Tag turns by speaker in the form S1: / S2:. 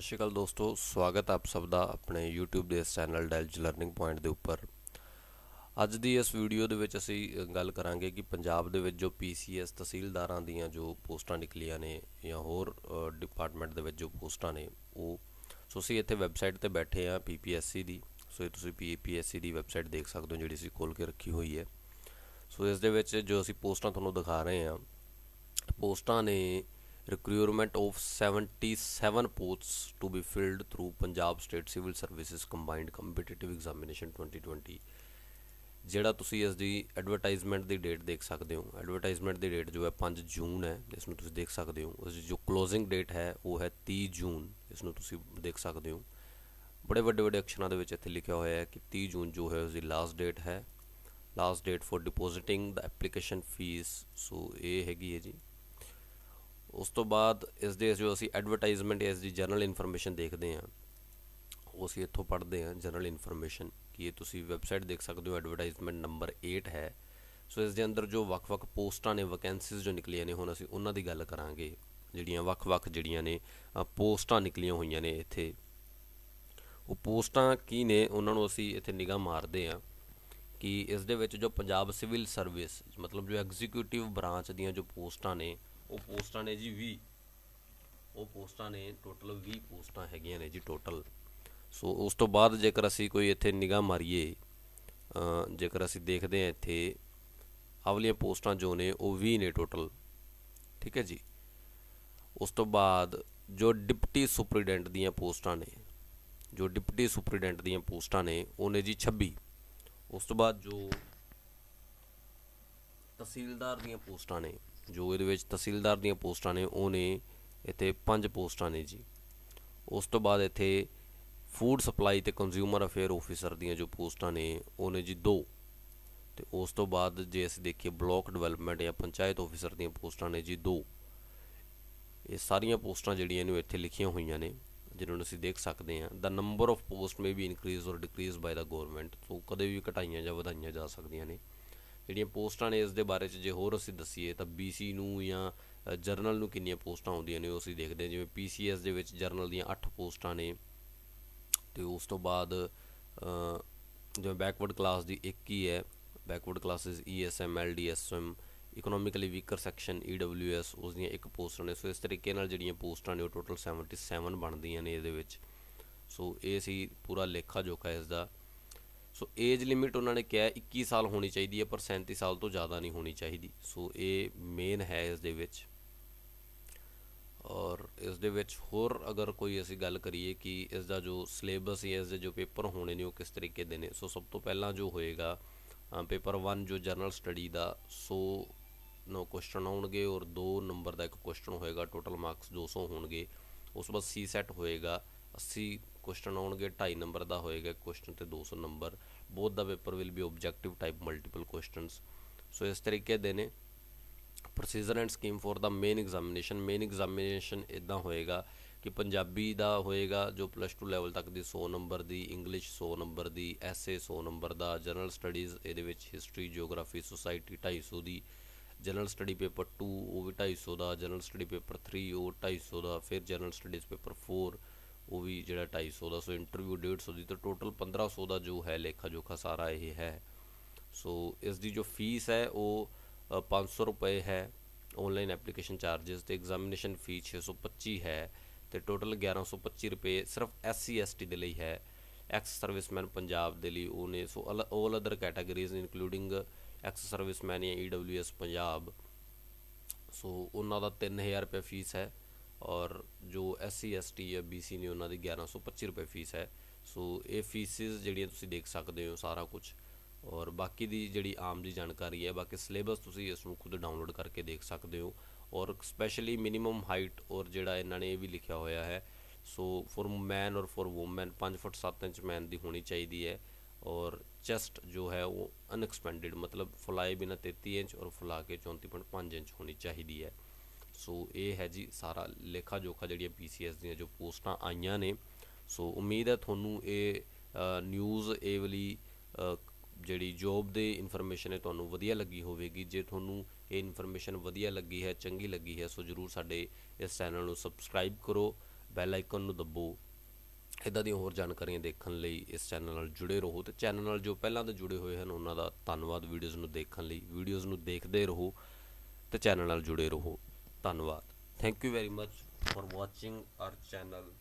S1: ਸਤਿ ਸ਼੍ਰੀ ਅਕਾਲ ਦੋਸਤੋ ਸਵਾਗਤ ਆਪ ਸਭ ਦਾ ਆਪਣੇ YouTube ਦੇ ਇਸ ਚੈਨਲ ਡੈਲਜ ਲਰਨਿੰਗ ਪੁਆਇੰਟ ਦੇ ਉੱਪਰ ਅੱਜ ਦੀ ਇਸ ਵੀਡੀਓ ਦੇ ਵਿੱਚ ਅਸੀਂ ਗੱਲ ਕਰਾਂਗੇ ਕਿ ਪੰਜਾਬ ਦੇ ਵਿੱਚ ਜੋ PCS ਤਹਿਸੀਲਦਾਰਾਂ ਦੀਆਂ ਜੋ ਪੋਸਟਾਂ ਨਿਕਲੀਆਂ ਨੇ ਜਾਂ ਹੋਰ ਡਿਪਾਰਟਮੈਂਟ ਦੇ ਵਿੱਚ ਜੋ ਪੋਸਟਾਂ ਨੇ ਉਹ ਸੋ ਅਸੀਂ ਇੱਥੇ ਵੈਬਸਾਈਟ ਤੇ ਬੈਠੇ ਆ PPSC ਦੀ ਸੋ ਇਹ ਤੁਸੀਂ PPSC ਦੀ ਵੈਬਸਾਈਟ ਦੇਖ ਸਕਦੇ ਹੋ ਜਿਹੜੀ ਅਸੀਂ ਖੋਲ ਕੇ ਰੱਖੀ ਹੋਈ ਹੈ ਸੋ ਇਸ ਦੇ ਵਿੱਚ ਜੋ ਅਸੀਂ ਪੋਸਟਾਂ ਤੁਹਾਨੂੰ ਦਿਖਾ ਰਹੇ ਆ ਪੋਸਟਾਂ ਨੇ recruitment of 77 posts to be filled through Punjab State Civil Services Combined Competitive Examination 2020 ਜਿਹੜਾ ਤੁਸੀਂ ਇਸ ਦੀ ਐਡਵਰਟਾਈਜ਼ਮੈਂਟ ਦੀ ਡੇਟ ਦੇਖ ਸਕਦੇ ਹੋ ਐਡਵਰਟਾਈਜ਼ਮੈਂਟ ਦੀ ਡੇਟ ਜੋ ਹੈ 5 ਜੂਨ ਹੈ ਜਿਸ ਨੂੰ ਤੁਸੀਂ ਦੇਖ ਸਕਦੇ ਹੋ ਉਸ ਜੋ ক্লোজিং ਡੇਟ ਹੈ ਉਹ ਹੈ 30 ਜੂਨ ਇਸ ਨੂੰ ਤੁਸੀਂ ਦੇਖ ਸਕਦੇ ਹੋ ਬੜੇ ਵੱਡੇ ਵੱਡੇ ਅਕਸ਼ਰਾਂ ਦੇ ਵਿੱਚ ਇੱਥੇ ਲਿਖਿਆ ਹੋਇਆ ਹੈ ਕਿ 30 ਜੂਨ ਜੋ ਹੈ ਉਸ ਦੀ ਲਾਸਟ ਡੇਟ ਹੈ last date for depositing the application fee so ਇਹ ਹੈਗੀ ਹੈ ਜੀ ਉਸ ਤੋਂ ਬਾਅਦ ਇਸ ਦੇ ਜੋ ਅਸੀਂ ਐਡਵਰਟਾਈਜ਼ਮੈਂਟ ਇਸ ਦੀ ਜਨਰਲ ਇਨਫੋਰਮੇਸ਼ਨ ਦੇਖਦੇ ਹਾਂ ਉਹ ਅਸੀਂ ਇੱਥੋਂ ਪੜ੍ਹਦੇ ਹਾਂ ਜਨਰਲ ਇਨਫੋਰਮੇਸ਼ਨ ਕਿ ਇਹ ਤੁਸੀਂ ਵੈਬਸਾਈਟ ਦੇਖ ਸਕਦੇ ਹੋ ਐਡਵਰਟਾਈਜ਼ਮੈਂਟ ਨੰਬਰ 8 ਹੈ ਸੋ ਇਸ ਦੇ ਅੰਦਰ ਜੋ ਵੱਖ-ਵੱਖ ਪੋਸਟਾਂ ਨੇ ਵੈਕੈਂਸੀਜ਼ ਜੋ ਨਿਕਲੀਆਂ ਨੇ ਹੁਣ ਅਸੀਂ ਉਹਨਾਂ ਦੀ ਗੱਲ ਕਰਾਂਗੇ ਜਿਹੜੀਆਂ ਵੱਖ-ਵੱਖ ਜਿਹੜੀਆਂ ਨੇ ਪੋਸਟਾਂ ਨਿਕਲੀਆਂ ਹੋਈਆਂ ਨੇ ਇੱਥੇ ਉਹ ਪੋਸਟਾਂ ਕੀ ਨੇ ਉਹਨਾਂ ਨੂੰ ਅਸੀਂ ਇੱਥੇ ਨਿਗਾਹ ਮਾਰਦੇ ਹਾਂ ਕਿ ਇਸ ਦੇ ਵਿੱਚ ਜੋ ਪੰਜਾਬ ਸਿਵਲ ਸਰਵਿਸ ਮਤਲਬ ਜੋ ਐਗਜ਼ੀਕਿਊਟਿਵ ਬ੍ਰਾਂਚ ਦੀਆਂ ਜੋ ਪੋਸਟਾਂ ਨੇ ਉਹ ਪੋਸਟਾਂ ਨੇ ਜੀ 20 ਉਹ ਪੋਸਟਾਂ ਨੇ ਟੋਟਲ 20 ਪੋਸਟਾਂ ਹੈਗੀਆਂ ਨੇ ਜੀ ਟੋਟਲ ਸੋ ਉਸ ਤੋਂ ਬਾਅਦ ਜੇਕਰ ਅਸੀਂ ਕੋਈ ਇੱਥੇ ਨਿਗਾਹ ਮਾਰੀਏ ਜੇਕਰ ਅਸੀਂ ਦੇਖਦੇ ਹਾਂ ਇੱਥੇ ਆਵਲੀਆਂ ਪੋਸਟਾਂ ਜੋ ਨੇ ਉਹ 20 ਨੇ ਟੋਟਲ ਠੀਕ ਹੈ ਜੀ ਉਸ ਤੋਂ ਬਾਅਦ ਜੋ ਡਿਪਟੀ ਸੁਪਰੀਡੈਂਟ ਦੀਆਂ ਪੋਸਟਾਂ ਨੇ ਜੋ ਡਿਪਟੀ ਸੁਪਰੀਡੈਂਟ ਦੀਆਂ ਪੋਸਟਾਂ ਨੇ ਉਹ ਨੇ ਜੀ 26 ਉਸ ਤੋਂ ਬਾਅਦ ਜੋ ਤਹਿਸੀਲਦਾਰ ਦੀਆਂ ਪੋਸਟਾਂ ਨੇ ਜੋ ਇਹਦੇ ਵਿੱਚ ਤਹਿਸੀਲਦਾਰ ਦੀਆਂ ਪੋਸਟਾਂ ਨੇ ਉਹ ਨੇ ਇੱਥੇ ਪੰਜ ਪੋਸਟਾਂ ਨੇ ਜੀ ਉਸ ਤੋਂ ਬਾਅਦ ਇੱਥੇ ਫੂਡ ਸਪਲਾਈ ਤੇ ਕੰਜ਼ਿਊਮਰ ਅਫੇਅਰ ਆਫੀਸਰ ਦੀਆਂ ਜੋ ਪੋਸਟਾਂ ਨੇ ਉਹ ਨੇ ਜੀ ਦੋ ਤੇ ਉਸ ਤੋਂ ਬਾਅਦ ਜੇ ਅਸੀਂ ਦੇਖੀਏ ਬਲਾਕ ਡਿਵੈਲਪਮੈਂਟ ਜਾਂ ਪੰਚਾਇਤ ਆਫੀਸਰ ਦੀਆਂ ਪੋਸਟਾਂ ਨੇ ਜੀ ਦੋ ਇਹ ਸਾਰੀਆਂ ਪੋਸਟਾਂ ਜਿਹੜੀਆਂ ਨੇ ਇੱਥੇ ਲਿਖੀਆਂ ਹੋਈਆਂ ਨੇ ਜਿਹਨਾਂ ਨੂੰ ਅਸੀਂ ਦੇਖ ਸਕਦੇ ਹਾਂ the number of post may be increase or decrease by the government so ਕਦੇ ਵੀ ਘਟਾਈਆਂ ਜਾਂ ਵਧਾਈਆਂ ਜਾ ਸਕਦੀਆਂ ਨੇ ਜਿਹੜੀਆਂ ਪੋਸਟਾਂ ਨੇ ਇਸ ਦੇ ਬਾਰੇ 'ਚ ਜੇ ਹੋਰ ਅਸੀਂ ਦਸੀਏ ਤਾਂ BC ਨੂੰ ਜਾਂ ਜਰਨਲ ਨੂੰ ਕਿੰਨੀਆਂ ਪੋਸਟਾਂ ਆਉਂਦੀਆਂ ਨੇ ਉਹ ਅਸੀਂ ਦੇਖਦੇ ਹਾਂ ਜਿਵੇਂ PCS ਦੇ ਵਿੱਚ ਜਰਨਲ ਦੀਆਂ 8 ਪੋਸਟਾਂ ਨੇ ਤੇ ਉਸ ਤੋਂ ਬਾਅਦ ਜਿਵੇਂ ਬੈਕਵਰਡ ਕਲਾਸ ਦੀ 1 ਹੀ ਹੈ backward classes ESM LDSM economically weaker section EWS ਉਸ ਦੀਆਂ ਇੱਕ ਪੋਸਟਾਂ ਨੇ ਸੋ ਇਸ ਤਰੀਕੇ ਨਾਲ ਜਿਹੜੀਆਂ ਪੋਸਟਾਂ ਨੇ ਉਹ ਟੋਟਲ 77 ਬਣਦੀਆਂ ਨੇ ਇਹਦੇ ਵਿੱਚ ਸੋ ਇਹ ਸੀ ਪੂਰਾ ਲੇਖਾ ਜੋਖਾ ਇਸ ਦਾ ਸੋ ਏਜ ਲਿਮਿਟ ਉਹਨਾਂ ਨੇ ਕਿਹਾ 21 ਸਾਲ ਹੋਣੀ ਚਾਹੀਦੀ ਹੈ ਪਰ 37 ਸਾਲ ਤੋਂ ਜ਼ਿਆਦਾ ਨਹੀਂ ਹੋਣੀ ਚਾਹੀਦੀ ਸੋ ਇਹ ਮੇਨ ਹੈ ਇਸ ਦੇ ਵਿੱਚ ਔਰ ਇਸ ਦੇ ਵਿੱਚ ਹੋਰ ਅਗਰ ਕੋਈ ਅਸੀਂ ਗੱਲ ਕਰੀਏ ਕਿ ਇਸ ਦਾ ਜੋ ਸਿਲੇਬਸ ਹੈ ਇਸ ਦੇ ਜੋ ਪੇਪਰ ਹੋਣੇ ਨੇ ਉਹ ਕਿਸ ਤਰੀਕੇ ਦੇ ਨੇ ਸੋ ਸਭ ਤੋਂ ਪਹਿਲਾਂ ਜੋ ਹੋਏਗਾ ਪੇਪਰ 1 ਜੋ ਜਨਰਲ ਸਟੱਡੀ ਦਾ 100 ਨੋ ਕੁਐਸਚਨ ਆਉਣਗੇ ਔਰ 2 ਨੰਬਰ ਦਾ ਇੱਕ ਕੁਐਸਚਨ ਹੋਏਗਾ ਟੋਟਲ ਮਾਰਕਸ 200 ਹੋਣਗੇ ਉਸ ਤੋਂ ਬਾਅਦ ਸੀ ਸੈਟ ਹੋਏਗਾ ਕੁਐਸਚਨ ਆਉਣਗੇ 2.5 ਨੰਬਰ ਦਾ ਹੋਏਗਾ ਕੁਐਸਚਨ ਤੇ 200 number both the paper will be objective type multiple questions so ਇਸ ਤਰੀਕੇ ਦੇ ਨੇ procedure and scheme for the main examination main examination ਇਦਾਂ ਹੋਏਗਾ ਕਿ ਪੰਜਾਬੀ ਦਾ ਹੋਏਗਾ ਜੋ ਪਲੱਸ 2 ਲੈਵਲ ਤੱਕ ਦੀ 100 ਨੰਬਰ ਦੀ ਇੰਗਲਿਸ਼ 100 ਨੰਬਰ ਦੀ ਐਸਏ 100 ਨੰਬਰ ਦਾ ਜਨਰਲ ਸਟੱਡੀਜ਼ ਇਹਦੇ ਵਿੱਚ ਹਿਸਟਰੀ ਜੀਓਗ੍ਰਾਫੀ ਸੋਸਾਇਟੀ 250 ਦੀ ਜਨਰਲ ਸਟੱਡੀ ਪੇਪਰ 2 ਉਹ ਵੀ 250 ਦਾ ਜਨਰਲ ਸਟੱਡੀ ਪੇਪਰ 3 ਉਹ 250 ਦਾ ਫਿਰ ਜਨਰਲ ਸਟੱਡੀਜ਼ ਪੇਪਰ 4 ਉਹ ਵੀ ਜਿਹੜਾ 250 ਦਾ ਸੋ ਇੰਟਰਵਿਊ 150 ਦੀ ਤਾਂ ਟੋਟਲ 1500 ਦਾ ਜੋ ਹੈ ਲੇਖਾ ਜੋਖਾ ਸਾਰਾ ਇਹ ਹੈ ਸੋ ਇਸ ਦੀ ਜੋ ਫੀਸ ਹੈ ਉਹ 500 ਰੁਪਏ ਹੈ ਆਨਲਾਈਨ ਐਪਲੀਕੇਸ਼ਨ ਚਾਰजेस ਤੇ ਐਗਜ਼ਾਮੀਨੇਸ਼ਨ ਫੀ 625 ਹੈ ਤੇ ਟੋਟਲ 1125 ਰੁਪਏ ਸਿਰਫ ਐਸਸੀ ਐਸਟੀ ਦੇ ਲਈ ਹੈ ਐਕਸ ਸਰਵਿਸਮੈਨ ਪੰਜਾਬ ਦੇ ਲਈ ਉਹਨੇ so all other categories including ex serviceman ਜਾਂ ਈਡਬਲਯੂਐਸ e ਪੰਜਾਬ ਸੋ ਉਹਨਾਂ ਦਾ 3000 ਰੁਪਏ ਫੀਸ ਹੈ ਔਰ ਜੋ ਐਸਸੀ ਐਸਟੀ ਜਾਂ ਬੀਸੀ ਨੇ ਉਹਨਾਂ ਦੀ 1125 ਰੁਪਏ ਫੀਸ ਹੈ ਸੋ ਇਹ ਫੀਸਿਸ ਜਿਹੜੀਆਂ ਤੁਸੀਂ ਦੇਖ ਸਕਦੇ ਹੋ ਸਾਰਾ ਕੁਝ ਔਰ ਬਾਕੀ ਦੀ ਜਿਹੜੀ ਆਮ ਦੀ ਜਾਣਕਾਰੀ ਹੈ ਬਾਕੀ ਸਿਲੇਬਸ ਤੁਸੀਂ ਇਸ ਨੂੰ ਖੁਦ ਡਾਊਨਲੋਡ ਕਰਕੇ ਦੇਖ ਸਕਦੇ ਹੋ ਔਰ ਸਪੈਸ਼ਲੀ ਮਿਨੀਮਮ ਹਾਈਟ ਔਰ ਜਿਹੜਾ ਇਹਨਾਂ ਨੇ ਇਹ ਵੀ ਲਿਖਿਆ ਹੋਇਆ ਹੈ ਸੋ ਫॉर ਮੈਨ ਔਰ for woman 5 foot 7 inch man ਦੀ ਹੋਣੀ ਚਾਹੀਦੀ ਹੈ ਔਰ ਚੈਸਟ ਜੋ ਹੈ ਉਹ ਅਨਐਕਸਪੈਂਡਡ ਮਤਲਬ ਫੁਲਾਏ ਬਿਨਾ 33 ਇੰਚ ਔਰ ਫੁਲਾ ਕੇ 34.5 ਇੰਚ ਹੋਣੀ ਚਾਹੀਦੀ ਹੈ ਸੋ ਇਹ ਹੈ ਜੀ ਸਾਰਾ ਲੇਖਾ ਜੋਖਾ ਜਿਹੜੀਆਂ ਪੀਸੀਐਸ ਦੀਆਂ ਜੋ ਪੋਸਟਾਂ ਆਈਆਂ ਨੇ ਸੋ ਉਮੀਦ ਹੈ ਤੁਹਾਨੂੰ ਇਹ ਨਿਊਜ਼ ਇਹ ਵਾਲੀ ਜਿਹੜੀ ਜੌਬ ਦੇ ਇਨਫੋਰਮੇਸ਼ਨ ਹੈ ਤੁਹਾਨੂੰ ਵਧੀਆ ਲੱਗੀ ਹੋਵੇਗੀ ਜੇ ਤੁਹਾਨੂੰ ਇਹ ਇਨਫੋਰਮੇਸ਼ਨ ਵਧੀਆ ਲੱਗੀ ਹੈ ਚੰਗੀ ਲੱਗੀ ਹੈ ਸੋ ਜਰੂਰ ਸਾਡੇ ਇਸ ਚੈਨਲ ਨੂੰ ਸਬਸਕ੍ਰਾਈਬ ਕਰੋ ਬੈਲ ਆਈਕਨ ਨੂੰ ਦਬੋ ਇਦਾਂ ਦੀਆਂ ਹੋਰ ਜਾਣਕਾਰੀਆਂ ਦੇਖਣ ਲਈ ਇਸ ਚੈਨਲ ਨਾਲ ਜੁੜੇ ਰਹੋ ਤੇ ਚੈਨਲ ਨਾਲ ਜੋ ਪਹਿਲਾਂ ਤੋਂ ਜੁੜੇ ਹੋਏ ਹਨ ਉਹਨਾਂ ਦਾ ਧੰਨਵਾਦ ਵੀਡੀਓਜ਼ ਨੂੰ ਦੇਖਣ ਲਈ ਵੀਡੀਓਜ਼ ਨੂੰ ਦੇਖਦੇ ਰਹੋ ਤੇ ਚੈਨਲ ਨਾਲ ਜੁੜੇ ਰਹੋ ਧੰਨਵਾਦ thank you very much for watching our channel